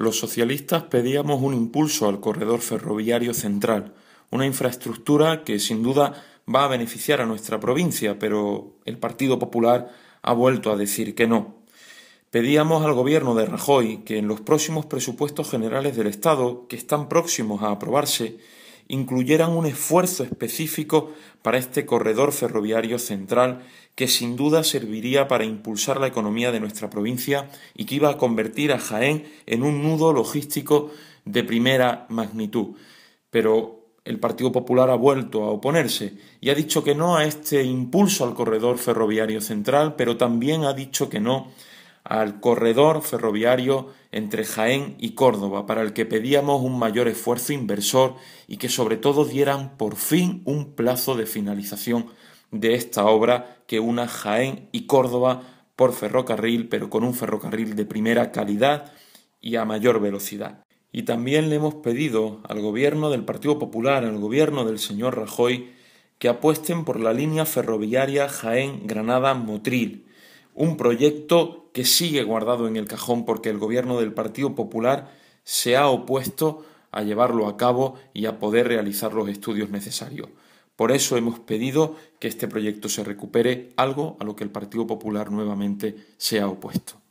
Los socialistas pedíamos un impulso al corredor ferroviario central, una infraestructura que sin duda va a beneficiar a nuestra provincia, pero el Partido Popular ha vuelto a decir que no. Pedíamos al gobierno de Rajoy que en los próximos presupuestos generales del Estado, que están próximos a aprobarse, incluyeran un esfuerzo específico para este corredor ferroviario central que sin duda serviría para impulsar la economía de nuestra provincia y que iba a convertir a Jaén en un nudo logístico de primera magnitud. Pero el Partido Popular ha vuelto a oponerse y ha dicho que no a este impulso al corredor ferroviario central, pero también ha dicho que no al corredor ferroviario entre Jaén y Córdoba, para el que pedíamos un mayor esfuerzo inversor y que sobre todo dieran por fin un plazo de finalización de esta obra que una Jaén y Córdoba por ferrocarril, pero con un ferrocarril de primera calidad y a mayor velocidad. Y también le hemos pedido al gobierno del Partido Popular, al gobierno del señor Rajoy, que apuesten por la línea ferroviaria Jaén-Granada-Motril, un proyecto que sigue guardado en el cajón porque el gobierno del Partido Popular se ha opuesto a llevarlo a cabo y a poder realizar los estudios necesarios. Por eso hemos pedido que este proyecto se recupere, algo a lo que el Partido Popular nuevamente se ha opuesto.